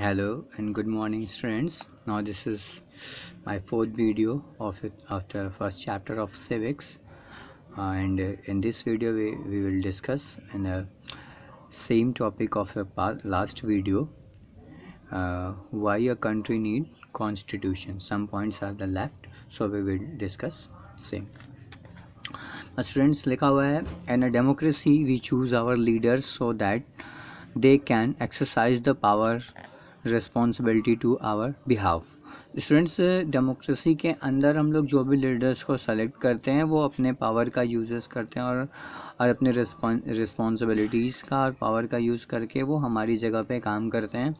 hello and good morning students now this is my fourth video of it after first chapter of civics uh, and uh, in this video we, we will discuss in the same topic of the last video uh, why a country need constitution some points are the left so we will discuss same students like our hai in a democracy we choose our leaders so that they can exercise the power responsibility to our behalf students democracy के अंदर हम लोग जो भी leaders को select करते हैं वो अपने पावर का यूजेस करते हैं और और अपने रिस्पॉन्सिबिलिटीज़ का और पावर का यूज़ करके वो हमारी जगह पे काम करते हैं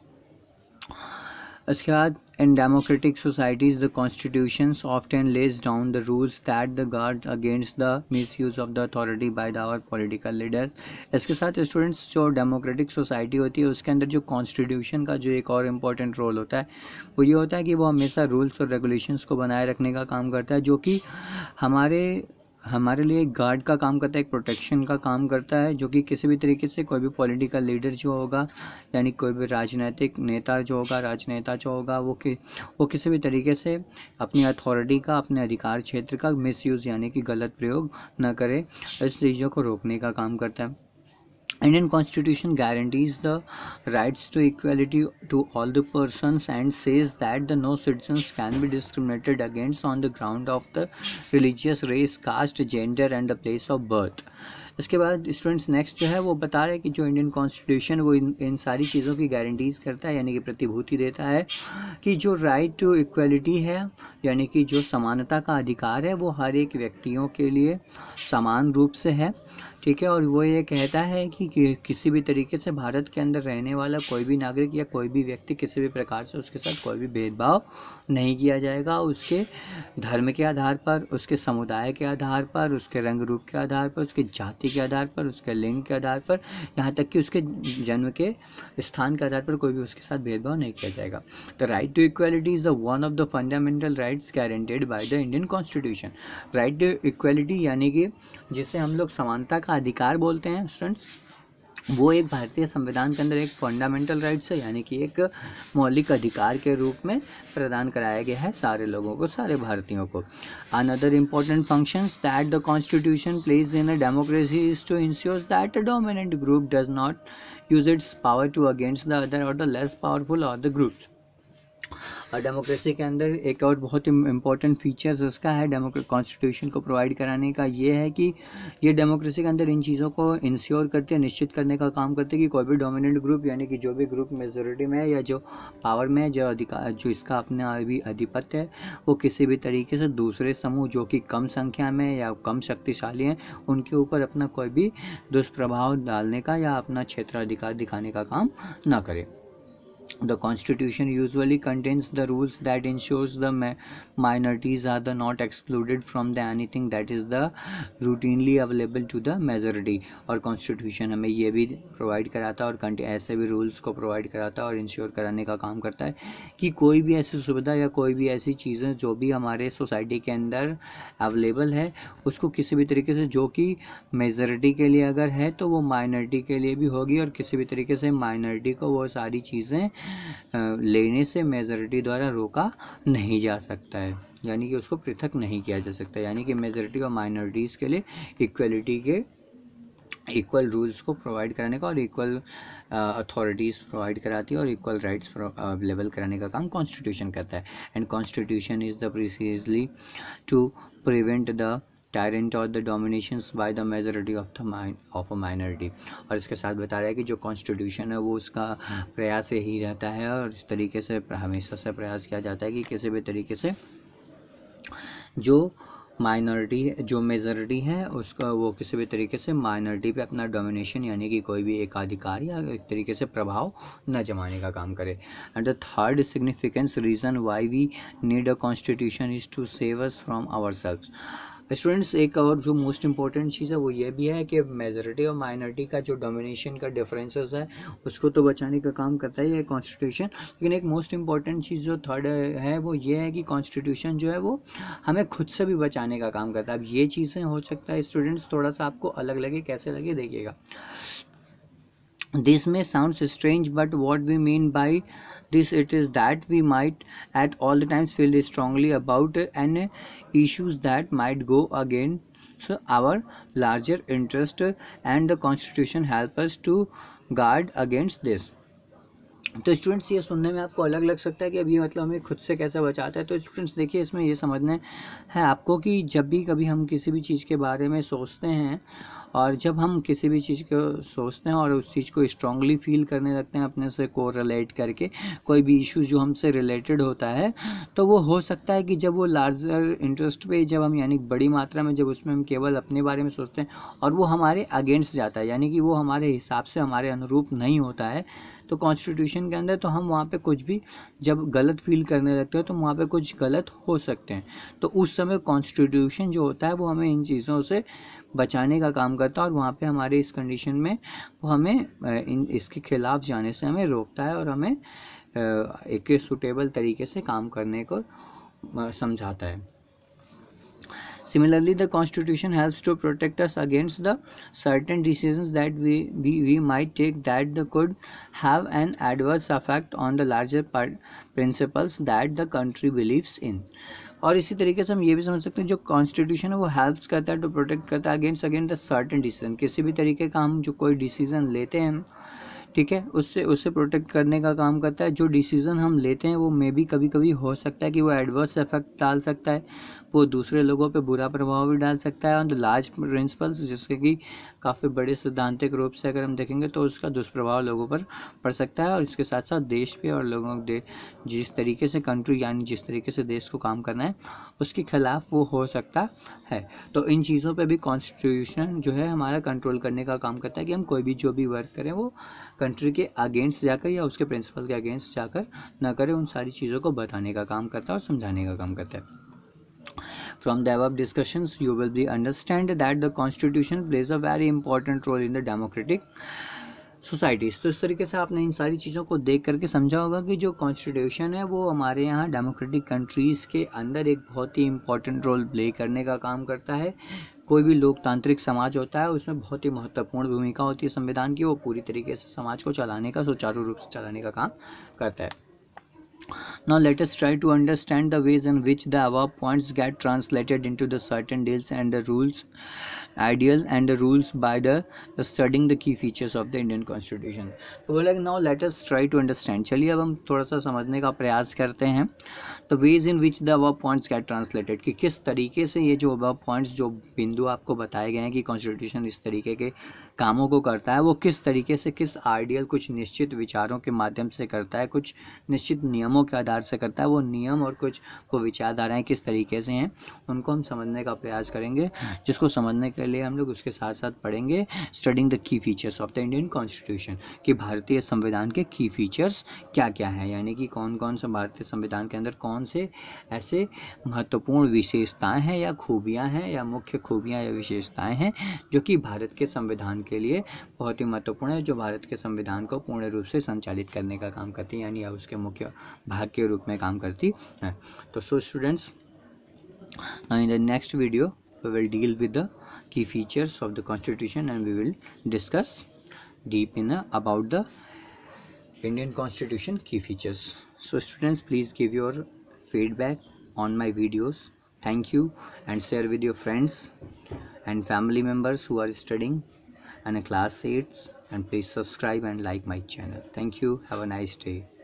इसके बाद In democratic societies, the constitutions often lays down the rules that the guard against the misuse of the authority by the our political leaders. इसके साथ स्टूडेंट्स जो डेमोक्रेटिक सोसाइटी होती है उसके अंदर जो कॉन्स्टिट्यूशन का जो एक और इम्पॉर्टेंट रोल होता है वो ये होता है कि वो हमेशा रूल्स और रेगुलेशंस को बनाए रखने का काम करता है जो कि हमारे हमारे लिए एक गार्ड का काम करता है एक प्रोटेक्शन का काम करता है जो कि किसी भी तरीके से कोई भी पॉलिटिकल लीडर जो होगा यानी कोई भी राजनीतिक नेता जो होगा राजनेता जो होगा वो कि वो किसी भी तरीके से अपनी अथॉरिटी का अपने अधिकार क्षेत्र का मिसयूज़ यानी कि गलत प्रयोग न करे इस चीज़ों को रोकने का काम करता है Indian constitution guarantees the rights to equality to all the person and says that the no citizens can be discriminated against on the ground of the religious race caste gender and the place of birth इसके बाद students next जो है वो बता रहे हैं कि जो इंडियन कॉन्स्टिट्यूशन वो इन इन सारी चीज़ों की गारंटीज़ करता है यानी कि प्रतिभूति देता है कि जो राइट टू इक्वलिटी है यानी कि जो समानता का अधिकार है वो हर एक व्यक्तियों के लिए समान रूप से है ठीक है और वो ये कहता है कि, कि किसी भी तरीके से भारत के अंदर रहने वाला कोई भी नागरिक या कोई भी व्यक्ति किसी भी प्रकार से उसके साथ कोई भी भेदभाव नहीं किया जाएगा उसके धर्म के आधार पर उसके समुदाय के आधार पर उसके रंग रूप के आधार पर उसकी जाति के आधार पर उसके लिंग के आधार पर यहाँ तक कि उसके जन्म के स्थान के आधार पर कोई भी उसके साथ भेदभाव नहीं किया जाएगा the right to equality is the one of the fundamental rights guaranteed by the Indian constitution right to equality यानी कि जिसे हम लोग समानता का का अधिकार बोलते हैं स्टूडेंट्स वो एक भारतीय संविधान के अंदर एक फंडामेंटल राइट्स है यानी कि एक मौलिक अधिकार के रूप में प्रदान कराया गया है सारे लोगों को सारे भारतीयों को another important functions that the constitution place in a democracy is to ensure that a dominant group does not use its power to against the other और द लेस पावरफुल और द ग्रुप्स और democracy के अंदर एक और बहुत ही important features इसका है डेमोक्रे कॉन्स्टिट्यूशन को प्रोवाइड कराने का ये है कि ये डेमोक्रेसी के अंदर इन चीज़ों को इंश्योर करते हैं निश्चित करने का काम करते हैं कि कोई भी डोमिनेंट ग्रुप यानी कि जो भी ग्रुप मेजोरिटी में है या जो पावर में है जो अधिकार जो इसका अपना अभी अधिपत्य है वो किसी भी तरीके से दूसरे समूह जो कि कम संख्या में या कम शक्तिशाली हैं उनके ऊपर अपना कोई भी दुष्प्रभाव डालने का या अपना क्षेत्राधिकार दिखाने का काम ना करें the constitution usually contains the rules that ensures the minorities are the not excluded from the anything that is the routinely available to the majority or constitution hame ye bhi provide karata aur और ऐसे भी rules ko provide karata aur ensure karane ka kaam karta hai ki koi bhi ऐसी सुविधा ya koi bhi aisi cheeze jo bhi hamare society ke andar available hai usko kisi bhi tarike se jo ki majority ke liye agar hai to wo minority ke liye bhi hogi aur kisi bhi tarike se minority ko wo sari cheeze लेने से majority द्वारा रोका नहीं जा सकता है यानी कि उसको पृथक नहीं किया जा सकता यानी कि मेजोरिटी और माइनॉरिटीज़ के लिए इक्वलिटी के इक्वल रूल्स को प्रोवाइड कराने का और इक्वल अथॉरिटीज़ प्रोवाइड कराती है और इक्वल राइट्स अवेलेबल कराने का काम कॉन्स्टिट्यूशन करता है and constitution is the precisely to prevent the tyrant और the domination by the majority of the mine of a minority और इसके साथ बता रहा है कि जो कॉन्स्टिट्यूशन है वो उसका प्रयास यही रहता है और इस तरीके से हमेशा से प्रयास किया जाता है कि किसी भी तरीके से जो माइनॉरिटी जो मेजोरिटी है उसका वो किसी भी तरीके से माइनॉरिटी पे अपना डोमिनेशन यानी कि कोई भी एकाधिकार या एक तरीके से प्रभाव न जमाने का काम करे and the third significance reason why we need a constitution is to save us from our selves students एक और जो मोस्ट इंपॉर्टेंट चीज़ है वो ये भी है कि मेजोरिटी और माइनॉरिटी का जो डोमिनेशन का डिफरेंसेस है उसको तो बचाने का काम करता है ये कॉन्स्टिट्यूशन लेकिन एक मोस्ट इंपॉर्टेंट चीज़ जो थर्ड है वो ये है कि कॉन्स्टिट्यूशन जो है वो हमें खुद से भी बचाने का काम करता है अब ये चीज़ें हो सकता है स्टूडेंट्स थोड़ा सा आपको अलग लगे कैसे लगे देखिएगा this may sound strange but what we mean by this it is that we might at all the times feel strongly about an issues that might go again so our larger interest and the constitution helpers to guard against this तो students ये सुनने में आपको अलग लग सकता है कि अभी मतलब हमें खुद से कैसे बचाता है तो स्टूडेंट्स देखिए इसमें ये समझने हैं आपको कि जब भी कभी हम किसी भी चीज़ के बारे में सोचते हैं और जब हम किसी भी चीज़ को सोचते हैं और उस चीज़ को स्ट्रांगली फील करने लगते हैं अपने से को रिलेट करके कोई भी इशू जो हमसे रिलेटेड होता है तो वो हो सकता है कि जब वो लार्जर इंटरेस्ट पे जब हम यानी बड़ी मात्रा में जब उसमें हम केवल अपने बारे में सोचते हैं और वो हमारे अगेंस्ट जाता है यानी कि वो हमारे हिसाब से हमारे अनुरूप नहीं होता है तो कॉन्स्टिट्यूशन के अंदर तो हम वहाँ पे कुछ भी जब गलत फील करने लगते हो तो वहाँ पे कुछ गलत हो सकते हैं तो उस समय कॉन्स्टिट्यूशन जो होता है वो हमें इन चीज़ों से बचाने का काम करता है और वहाँ पे हमारे इस कंडीशन में वो हमें इन इसके खिलाफ जाने से हमें रोकता है और हमें एक सुटेबल तरीके से काम करने को समझाता है similarly the constitution helps to protect us against the certain decision that we we might take that the could have an adverse affect on the larger principles that the country believes in और इसी तरीके से हम ये भी समझ सकते हैं जो कॉन्स्टिट्यूशन है वो हेल्प्स करता है टू प्रोटेक्ट करता है against against the certain decision किसी भी तरीके का हम जो कोई डिसीजन लेते हैं ठीक है उससे उससे प्रोटेक्ट करने का काम करता है जो डिसीज़न हम लेते हैं वो मे भी कभी कभी हो सकता है कि वो एडवर्स इफेक्ट डाल सकता है वो दूसरे लोगों पे बुरा प्रभाव भी डाल सकता है ऑन द लार्ज प्रिंसिपल्स जिसके कि काफ़ी बड़े सिद्धांतिक रूप से अगर हम देखेंगे तो उसका दुष्प्रभाव लोगों पर पड़ सकता है और इसके साथ साथ देश पे और लोगों के जिस तरीके से कंट्री यानी जिस तरीके से देश को काम करना है उसके खिलाफ वो हो सकता है तो इन चीज़ों पर भी कॉन्स्टिट्यूशन जो है हमारा कंट्रोल करने का काम करता है कि हम कोई भी जो भी वर्क करें वो कंट्री के अगेंस्ट जाकर या उसके प्रिंसिपल के अगेंस्ट जाकर ना करें उन सारी चीज़ों को बताने का काम करता है और समझाने का काम करता है From the above discussions, you will be understand that the constitution plays a very important role in the democratic societies तो इस तरीके से आपने इन सारी चीज़ों को देख करके समझा होगा कि जो कॉन्स्टिट्यूशन है वो हमारे यहाँ डेमोक्रेटिक कंट्रीज़ के अंदर एक बहुत ही इम्पॉर्टेंट रोल प्ले करने का काम करता है कोई भी लोकतांत्रिक समाज होता है उसमें बहुत ही महत्वपूर्ण भूमिका होती है संविधान की वो पूरी तरीके से समाज को चलाने का सुचारू रूप से चलाने का काम करता है Now let us try to understand the ways in which the above points get translated into the certain deals and the rules ideals and the rules by the the studying the key features of the Indian Constitution. so बोला like now let us try to understand. चलिए अब हम थोड़ा सा समझने का प्रयास करते हैं The ways in which the above points get translated कि किस तरीके से ये जो above points जो बिंदु आपको बताए गए हैं कि constitution इस तरीके के कामों को करता है वो किस तरीके से किस आइडियल कुछ निश्चित विचारों के माध्यम से करता है कुछ निश्चित नियम नियमों के आधार से करता है वो नियम और कुछ वो विचारधाराएँ किस तरीके से हैं उनको हम समझने का प्रयास करेंगे जिसको समझने के लिए हम लोग उसके साथ साथ पढ़ेंगे studying the key features of the Indian constitution कि भारतीय संविधान के की फीचर्स क्या क्या हैं यानी कि कौन कौन से भारतीय संविधान के अंदर कौन से ऐसे महत्वपूर्ण विशेषताएँ हैं या खूबियाँ हैं या मुख्य खूबियाँ या विशेषताएँ हैं जो कि भारत के संविधान के लिए बहुत ही महत्वपूर्ण है जो भारत के संविधान को पूर्ण रूप से संचालित करने का काम करती हैं यानी या उसके मुख्य भाग के रूप में काम करती है तो so students in the next video we will deal with the key features of the constitution and we will discuss deep in about the Indian constitution की features so students please give your feedback on my videos thank you and share with your friends and family members who are studying and class eights and please subscribe and like my channel thank you have a nice day